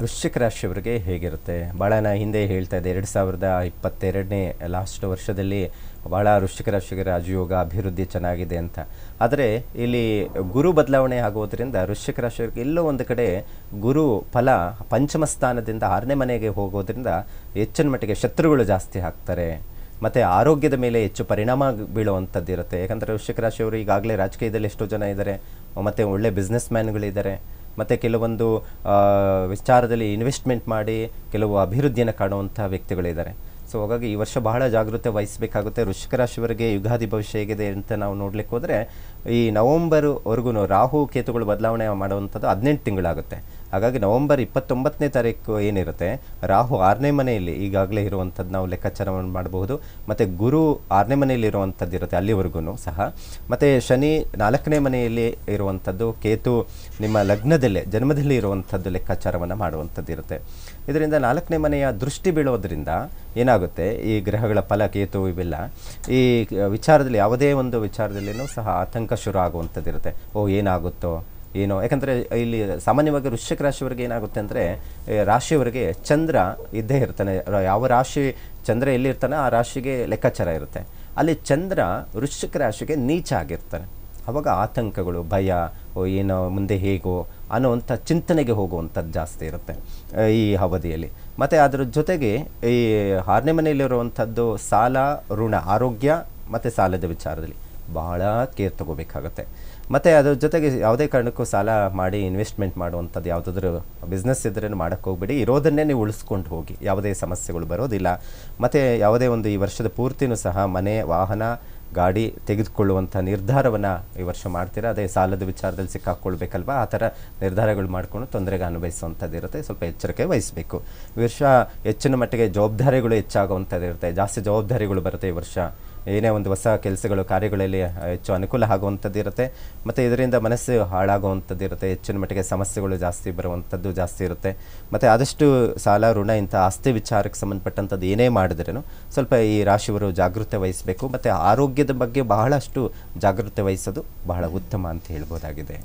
ವೃಶ್ಚಿಕ ರಾಶಿಯವರಿಗೆ ಹೇಗಿರುತ್ತೆ ಭಾಳ ನಾ ಹಿಂದೆ ಹೇಳ್ತಾ ಇದ್ದೆ ಎರಡು ಸಾವಿರದ ಇಪ್ಪತ್ತೆರಡನೇ ಲಾಸ್ಟ್ ವರ್ಷದಲ್ಲಿ ಭಾಳ ವೃಶ್ಚಿಕ ರಾಶಿಗೆ ರಾಜಯೋಗ ಅಭಿವೃದ್ಧಿ ಚೆನ್ನಾಗಿದೆ ಅಂತ ಆದರೆ ಇಲ್ಲಿ ಗುರು ಬದಲಾವಣೆ ಆಗೋದ್ರಿಂದ ವೃಶ್ಚಿಕ ರಾಶಿಯವರಿಗೆ ಎಲ್ಲೋ ಒಂದು ಕಡೆ ಗುರು ಫಲ ಪಂಚಮ ಸ್ಥಾನದಿಂದ ಆರನೇ ಮನೆಗೆ ಹೋಗೋದ್ರಿಂದ ಹೆಚ್ಚಿನ ಮಟ್ಟಿಗೆ ಶತ್ರುಗಳು ಜಾಸ್ತಿ ಹಾಕ್ತಾರೆ ಮತ್ತು ಆರೋಗ್ಯದ ಮೇಲೆ ಹೆಚ್ಚು ಪರಿಣಾಮ ಬೀಳುವಂಥದ್ದು ಇರುತ್ತೆ ಯಾಕಂದರೆ ವೃಶ್ಚಿಕ ರಾಶಿಯವರು ಈಗಾಗಲೇ ರಾಜಕೀಯದಲ್ಲಿ ಎಷ್ಟೋ ಜನ ಇದ್ದಾರೆ ಮತ್ತು ಒಳ್ಳೆ ಬಿಸ್ನೆಸ್ ಮ್ಯಾನ್ಗಳಿದ್ದಾರೆ ಮತ್ತು ಕೆಲವೊಂದು ವಿಚಾರದಲ್ಲಿ ಇನ್ವೆಸ್ಟ್ಮೆಂಟ್ ಮಾಡಿ ಕೆಲವು ಅಭಿವೃದ್ಧಿಯನ್ನು ಕಾಣುವಂಥ ವ್ಯಕ್ತಿಗಳಿದ್ದಾರೆ ಸೊ ಹಾಗಾಗಿ ಈ ವರ್ಷ ಬಹಳ ಜಾಗೃತೆ ವಹಿಸಬೇಕಾಗುತ್ತೆ ವೃಷಿಕ ರಾಶಿವರಿಗೆ ಯುಗಾದಿ ಭವಿಷ್ಯ ಹೇಗಿದೆ ಅಂತ ನಾವು ನೋಡಲಿಕ್ಕೆ ಹೋದರೆ ಈ ನವಂಬರ್ವರೆಗೂ ರಾಹು ಕೇತುಗಳು ಬದಲಾವಣೆ ಮಾಡುವಂಥದ್ದು ಹದಿನೆಂಟು ತಿಂಗಳಾಗುತ್ತೆ ಹಾಗಾಗಿ ನವೆಂಬರ್ ಇಪ್ಪತ್ತೊಂಬತ್ತನೇ ತಾರೀಕು ಏನಿರುತ್ತೆ ರಾಹು ಆರನೇ ಮನೆಯಲ್ಲಿ ಈಗಾಗಲೇ ಇರುವಂಥದ್ದು ನಾವು ಲೆಕ್ಕಾಚಾರವನ್ನು ಮಾಡಬಹುದು ಮತ್ತು ಗುರು ಆರನೇ ಮನೆಯಲ್ಲಿ ಇರುವಂಥದ್ದು ಇರುತ್ತೆ ಅಲ್ಲಿವರೆಗೂ ಸಹ ಮತ್ತು ಶನಿ ನಾಲ್ಕನೇ ಮನೆಯಲ್ಲಿ ಇರುವಂಥದ್ದು ಕೇತು ನಿಮ್ಮ ಲಗ್ನದಲ್ಲೇ ಜನ್ಮದಲ್ಲಿ ಇರುವಂಥದ್ದು ಲೆಕ್ಕಾಚಾರವನ್ನು ಮಾಡುವಂಥದ್ದು ಇರುತ್ತೆ ಇದರಿಂದ ನಾಲ್ಕನೇ ಮನೆಯ ದೃಷ್ಟಿ ಬೀಳೋದ್ರಿಂದ ಏನಾಗುತ್ತೆ ಈ ಗ್ರಹಗಳ ಫಲ ಕೇತು ಇವೆಲ್ಲ ಈ ವಿಚಾರದಲ್ಲಿ ಯಾವುದೇ ಒಂದು ವಿಚಾರದಲ್ಲಿನೂ ಸಹ ಆತಂಕ ಶುರು ಆಗುವಂಥದ್ದಿರುತ್ತೆ ಓ ಏನಾಗುತ್ತೋ ಏನು ಯಾಕಂದರೆ ಇಲ್ಲಿ ಸಾಮಾನ್ಯವಾಗಿ ವೃಶ್ಚಿಕ ರಾಶಿಯವರಿಗೆ ಏನಾಗುತ್ತೆ ಅಂದರೆ ರಾಶಿಯವರಿಗೆ ಚಂದ್ರ ಇದ್ದೇ ಇರ್ತಾನೆ ಯಾವ ರಾಶಿ ಚಂದ್ರ ಎಲ್ಲಿರ್ತಾನೆ ಆ ರಾಶಿಗೆ ಲೆಕ್ಕಾಚಾರ ಇರುತ್ತೆ ಅಲ್ಲಿ ಚಂದ್ರ ವೃಶ್ಚಿಕ ರಾಶಿಗೆ ನೀಚ ಆಗಿರ್ತಾನೆ ಅವಾಗ ಆತಂಕಗಳು ಭಯ ಏನೋ ಮುಂದೆ ಹೇಗೋ ಅನ್ನೋವಂಥ ಚಿಂತನೆಗೆ ಹೋಗುವಂಥದ್ದು ಜಾಸ್ತಿ ಇರುತ್ತೆ ಈ ಅವಧಿಯಲ್ಲಿ ಮತ್ತು ಅದರ ಜೊತೆಗೆ ಈ ಆರನೇ ಮನೆಯಲ್ಲಿರುವಂಥದ್ದು ಸಾಲ ಋಣ ಆರೋಗ್ಯ ಮತ್ತು ಸಾಲದ ವಿಚಾರದಲ್ಲಿ ಭಾಳ ಕೇರ್ ತೊಗೋಬೇಕಾಗುತ್ತೆ ಮತ್ತು ಅದ್ರ ಜೊತೆಗೆ ಯಾವುದೇ ಕಾರಣಕ್ಕೂ ಸಾಲ ಮಾಡಿ ಇನ್ವೆಸ್ಟ್ಮೆಂಟ್ ಮಾಡುವಂಥದ್ದು ಯಾವುದಾದ್ರೂ ಬಿಸ್ನೆಸ್ ಇದ್ರೇ ಮಾಡೋಕ್ಕೆ ಹೋಗ್ಬೇಡಿ ಇರೋದನ್ನೇ ನೀವು ಉಳಿಸ್ಕೊಂಡು ಹೋಗಿ ಯಾವುದೇ ಸಮಸ್ಯೆಗಳು ಬರೋದಿಲ್ಲ ಮತ್ತು ಯಾವುದೇ ಒಂದು ಈ ವರ್ಷದ ಪೂರ್ತಿನೂ ಸಹ ಮನೆ ವಾಹನ ಗಾಡಿ ತೆಗೆದುಕೊಳ್ಳುವಂಥ ನಿರ್ಧಾರವನ್ನು ಈ ವರ್ಷ ಮಾಡ್ತೀರಾ ಅದೇ ಸಾಲದ ವಿಚಾರದಲ್ಲಿ ಸಿಕ್ಕಾಕ್ಕೊಳ್ಬೇಕಲ್ವ ಆ ಥರ ನಿರ್ಧಾರಗಳು ಮಾಡಿಕೊಂಡು ತೊಂದರೆಗೆ ಇರುತ್ತೆ ಸ್ವಲ್ಪ ಎಚ್ಚರಿಕೆ ವಹಿಸಬೇಕು ಈ ವರ್ಷ ಹೆಚ್ಚಿನ ಮಟ್ಟಿಗೆ ಜವಾಬ್ದಾರಿಗಳು ಹೆಚ್ಚಾಗುವಂಥದ್ದು ಇರುತ್ತೆ ಜಾಸ್ತಿ ಜವಾಬ್ದಾರಿಗಳು ಬರುತ್ತೆ ಈ ವರ್ಷ ಏನೇ ಒಂದು ಹೊಸ ಕೆಲಸಗಳು ಕಾರ್ಯಗಳಲ್ಲಿ ಹೆಚ್ಚು ಅನುಕೂಲ ಆಗುವಂಥದ್ದು ಇರುತ್ತೆ ಮತ್ತು ಇದರಿಂದ ಮನಸ್ಸು ಹಾಳಾಗುವಂಥದ್ದು ಇರುತ್ತೆ ಹೆಚ್ಚಿನ ಮಟ್ಟಿಗೆ ಸಮಸ್ಯೆಗಳು ಜಾಸ್ತಿ ಬರುವಂಥದ್ದು ಜಾಸ್ತಿ ಇರುತ್ತೆ ಮತ್ತು ಆದಷ್ಟು ಸಾಲ ಋಣ ಇಂಥ ಆಸ್ತಿ ವಿಚಾರಕ್ಕೆ ಸಂಬಂಧಪಟ್ಟಂಥದ್ದು ಏನೇ ಮಾಡಿದ್ರೂ ಸ್ವಲ್ಪ ಈ ರಾಶಿಯವರು ಜಾಗೃತೆ ವಹಿಸಬೇಕು ಮತ್ತು ಆರೋಗ್ಯದ ಬಗ್ಗೆ ಬಹಳಷ್ಟು ಜಾಗೃತೆ ವಹಿಸೋದು ಬಹಳ ಉತ್ತಮ ಅಂತ ಹೇಳ್ಬೋದಾಗಿದೆ